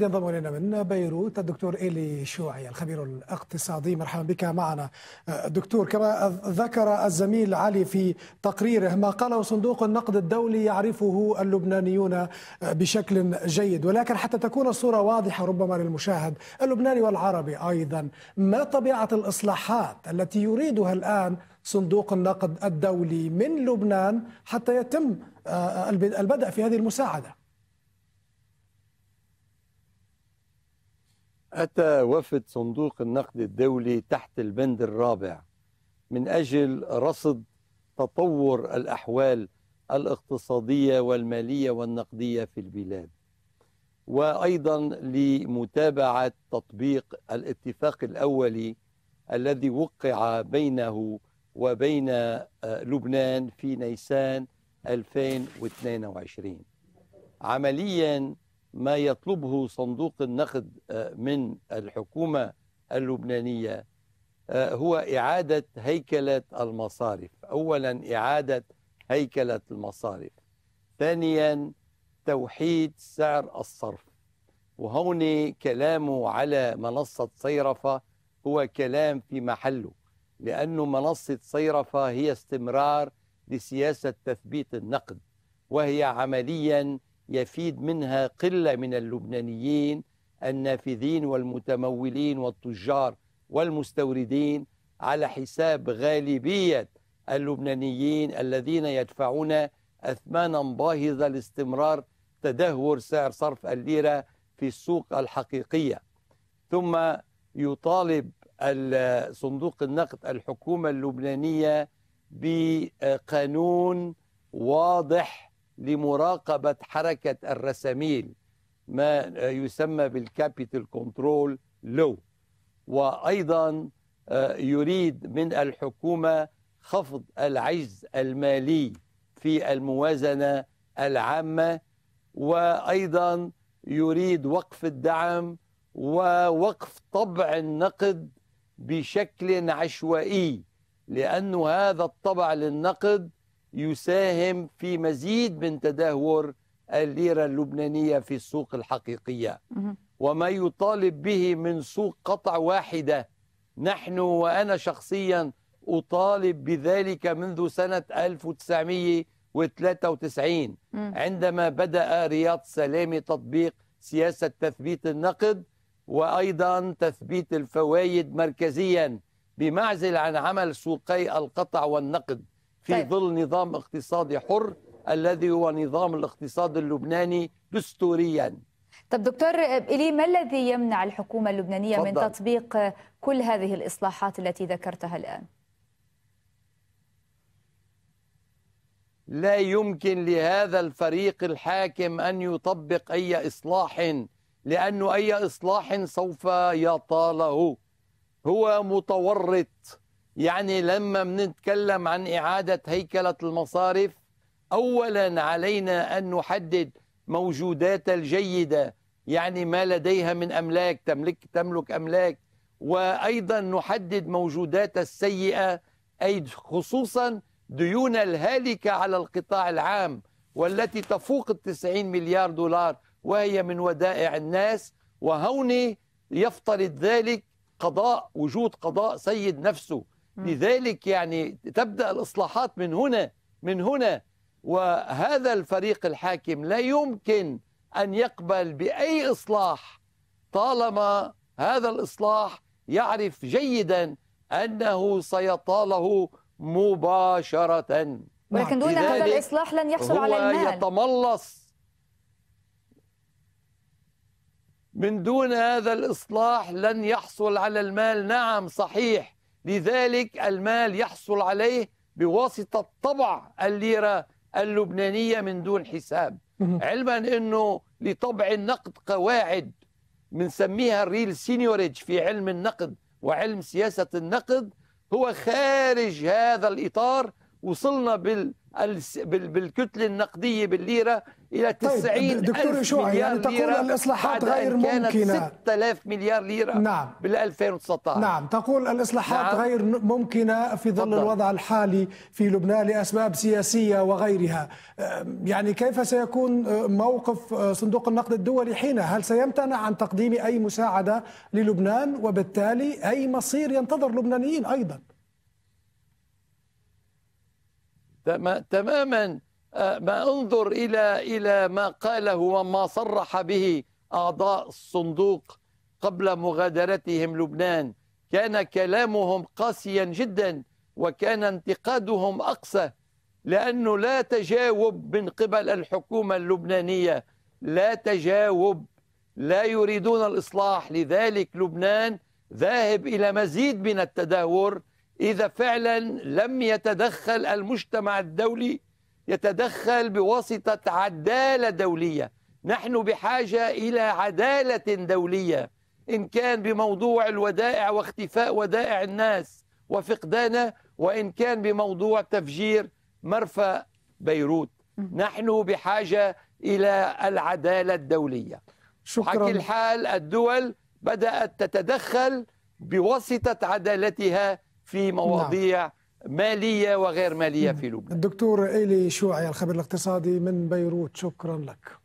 ينضم الينا من بيروت الدكتور ايلي شوعي الخبير الاقتصادي مرحبا بك معنا آه، دكتور كما ذكر الزميل علي في تقريره ما قاله صندوق النقد الدولي يعرفه اللبنانيون آه، بشكل جيد ولكن حتى تكون الصوره واضحه ربما للمشاهد اللبناني والعربي ايضا ما طبيعه الاصلاحات التي يريدها الان صندوق النقد الدولي من لبنان حتى يتم آه، البدء في هذه المساعده أتى وفد صندوق النقد الدولي تحت البند الرابع من أجل رصد تطور الأحوال الاقتصادية والمالية والنقدية في البلاد وأيضا لمتابعة تطبيق الاتفاق الأولي الذي وقع بينه وبين آه، لبنان في نيسان 2022 عمليا ما يطلبه صندوق النقد آه، من الحكومة اللبنانية آه، هو إعادة هيكلة المصارف أولا إعادة هيكلة المصارف ثانيا توحيد سعر الصرف وهون كلامه على منصة صيرفة هو كلام في محله لأن منصة صيرفة هي استمرار لسياسة تثبيت النقد وهي عمليا يفيد منها قلة من اللبنانيين النافذين والمتمولين والتجار والمستوردين على حساب غالبية اللبنانيين الذين يدفعون أثمانا باهظة لاستمرار تدهور سعر صرف الليرة في السوق الحقيقية ثم يطالب صندوق النقد الحكومة اللبنانية بقانون واضح لمراقبة حركة الرساميل ما يسمى بالكابيتال كنترول لو وأيضا آه، يريد من الحكومة خفض العجز المالي في الموازنة العامة وأيضا يريد وقف الدعم ووقف طبع النقد بشكل عشوائي لأن هذا الطبع للنقد يساهم في مزيد من تدهور الليرة اللبنانية في السوق الحقيقية وما يطالب به من سوق قطع واحدة نحن وأنا شخصيا أطالب بذلك منذ سنة 1993 عندما بدأ رياض سلامي تطبيق سياسة تثبيت النقد وأيضا تثبيت الفوائد مركزيا بمعزل عن عمل سوقي القطع والنقد في طيب. ظل نظام اقتصادي حر الذي هو نظام الاقتصاد اللبناني دستوريا طب دكتور إلي ما الذي يمنع الحكومة اللبنانية فضل. من تطبيق كل هذه الإصلاحات التي ذكرتها الآن؟ لا يمكن لهذا الفريق الحاكم أن يطبق أي إصلاح لأن أي إصلاح سوف يطاله هو متورط يعني لما بنتكلم عن إعادة هيكلة المصارف أولا علينا أن نحدد موجودات الجيدة يعني ما لديها من أملاك تملك تملك أملاك وأيضا نحدد موجودات السيئة أي خصوصا ديون الهالكة على القطاع العام والتي تفوق التسعين مليار دولار وهي من ودائع الناس وهون يفترض ذلك قضاء وجود قضاء سيد نفسه لذلك يعني تبدأ الإصلاحات من هنا من هنا وهذا الفريق الحاكم لا يمكن أن يقبل بأي إصلاح طالما هذا الإصلاح يعرف جيدا أنه سيطاله مباشرة ولكن دون هذا الإصلاح لن يحصل على المال يتملص من دون هذا الإصلاح لن يحصل على المال نعم صحيح لذلك المال يحصل عليه بواسطة طبع الليرة اللبنانية من دون حساب علما أنه لطبع النقد قواعد بنسميها الريل سينيورج في علم النقد وعلم سياسة النقد هو خارج هذا الإطار وصلنا بال بالكتلة النقدية بالليرة إلى 90 طيب دكتور يشوع يعني تقول الإصلاحات غير كانت ممكنة 6000 مليار ليرة نعم بال 2019 نعم تقول الإصلاحات نعم غير ممكنة في ظل الوضع الحالي في لبنان لأسباب سياسية وغيرها يعني كيف سيكون موقف صندوق النقد الدولي حينها هل سيمتنع عن تقديم أي مساعدة للبنان وبالتالي أي مصير ينتظر اللبنانيين أيضاً تماما آه، ما انظر إلى إلى ما قاله وما صرح به أعضاء الصندوق قبل مغادرتهم لبنان كان كلامهم قاسيا جدا وكان انتقادهم أقسى لأنه لا تجاوب من قبل الحكومة اللبنانية لا تجاوب لا يريدون الإصلاح لذلك لبنان ذاهب إلى مزيد من التدهور إذا فعلا لم يتدخل المجتمع الدولي يتدخل بواسطة عدالة دولية نحن بحاجة إلى عدالة دولية إن كان بموضوع الودائع واختفاء ودائع الناس وفقدانه وإن كان بموضوع تفجير مرفأ بيروت نحن بحاجة إلى العدالة الدولية شكرا حكي الحال الدول بدأت تتدخل بواسطة عدالتها في نعم. مواضيع نعم. ماليه وغير ماليه في لبنان. الدكتور ايلي شوعي الخبير الاقتصادي من بيروت شكرا لك.